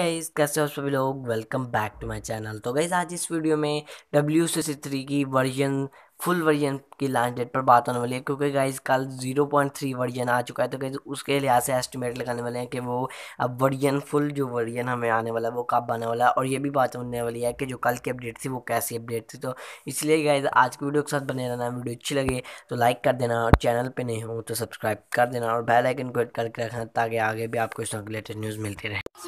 guys कैसे हो सभी लोग welcome back to my channel तो गाइज आज इस वीडियो में डब्ल्यू सी थ्री की वर्जन फुल वर्जन की लास्ट डेट पर बात होने वाली है क्योंकि गाइज कल 0.3 वर्जन आ चुका है तो गाइज उसके लिहाज से एस्टिमेट लगाने वाले हैं कि वो अब वर्जन फुल जो वर्जन हमें आने वाला है वो कब आने वाला है और ये भी बात होने वाली है कि जो कल की अपडेट थी वो कैसी अपडेट थी तो इसलिए गाइज आज की वीडियो के साथ बने रहना वीडियो अच्छी लगे तो लाइक कर देना और चैनल पर नहीं हो तो सब्सक्राइब कर देना और बेलाइकन को हिट करके रखना ताकि आगे भी आपको इस तरह की लेटेस्ट न्यूज़ मिलती रहे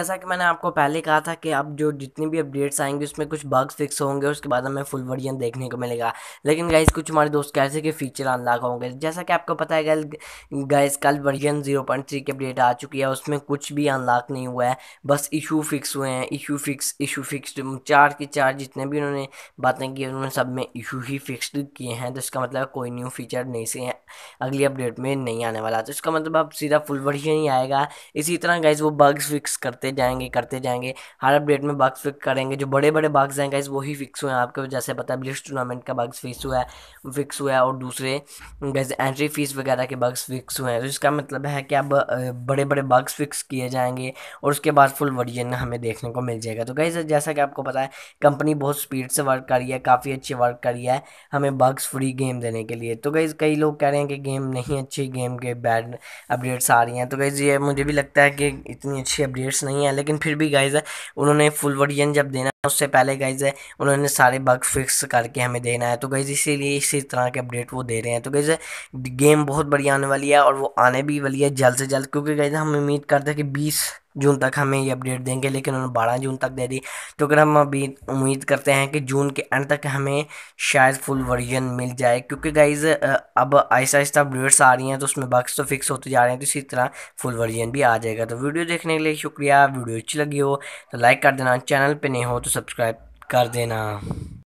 जैसा कि मैंने आपको पहले कहा था कि अब जो जितनी भी अपडेट्स आएंगे उसमें कुछ बग्स फिक्स होंगे उसके बाद हमें फुल वर्जन देखने को मिलेगा लेकिन गाइज कुछ हमारे दोस्त कह रहे कि फीचर अनलॉक होंगे जैसा कि आपको पता है कल गाइज कल वर्जन जीरो पॉइंट थ्री की अपडेट आ चुकी है उसमें कुछ भी अनलॉक नहीं हुआ है बस इशू फिक्स हुए हैं इशू फिक्स इशू फिक्स चार की चार जितने भी उन्होंने बातें की उन्होंने सब में इशू ही फिक्स किए हैं तो इसका मतलब कोई न्यू फीचर नहीं से अगली अपडेट में नहीं आने वाला तो इसका मतलब अब सीधा फुल वर्जन ही आएगा इसी तरह गाइज वो बग्स फिक्स करते जाएंगे करते जाएंगे हर अपडेट में बग्स फिक्स करेंगे जो बड़े बड़े बग्स हैं गाइज वही फिक्स हुए हैं आपको जैसे पता है ब्लिश टूर्नामेंट का बग्स फिक्स हुआ है फिक्स हुआ है और दूसरे गाइज एंट्री फीस वगैरह के बग्स फिक्स हुए हैं तो इसका मतलब है कि अब बड़े बड़े बग्स फिक्स किए जाएंगे और उसके बाद फुल वर्जन हमें देखने को मिल जाएगा तो गाइज जैसा कि आपको पता है कंपनी बहुत स्पीड से वर्क कर रही है काफ़ी अच्छी वर्क कर रही है हमें बग्स फ्री गेम देने के लिए तो गाइज कई लोग कह रहे हैं कि गेम नहीं अच्छी गेम के बैड अपडेट्स आ रही हैं तो गाइज ये मुझे भी लगता है कि इतनी अच्छी अपडेट्स नहीं नहीं है लेकिन फिर भी गाइज है उन्होंने फुल वर्जन जब देना है उससे पहले गाइज है उन्होंने सारे बग फिक्स करके हमें देना है तो गाइज इसीलिए इसी तरह के अपडेट वो दे रहे हैं तो गाइज गेम बहुत बढ़िया आने वाली है और वो आने भी वाली है जल्द से जल्द क्योंकि गाइज हम उम्मीद करते हैं कि बीस जून तक हमें ये अपडेट देंगे लेकिन उन्होंने बारह जून तक दे दी तो अगर हम अभी उम्मीद करते हैं कि जून के एंड तक हमें शायद फुल वर्जन मिल जाए क्योंकि गाइज अब आहिस्ता आहिस्ता अपडेट्स आ रही हैं तो उसमें बक्स तो फिक्स होते जा रहे हैं तो इसी तरह फुल वर्जन भी आ जाएगा तो वीडियो देखने के लिए शुक्रिया वीडियो अच्छी लगी हो तो लाइक कर देना चैनल पर नहीं हो तो सब्सक्राइब कर देना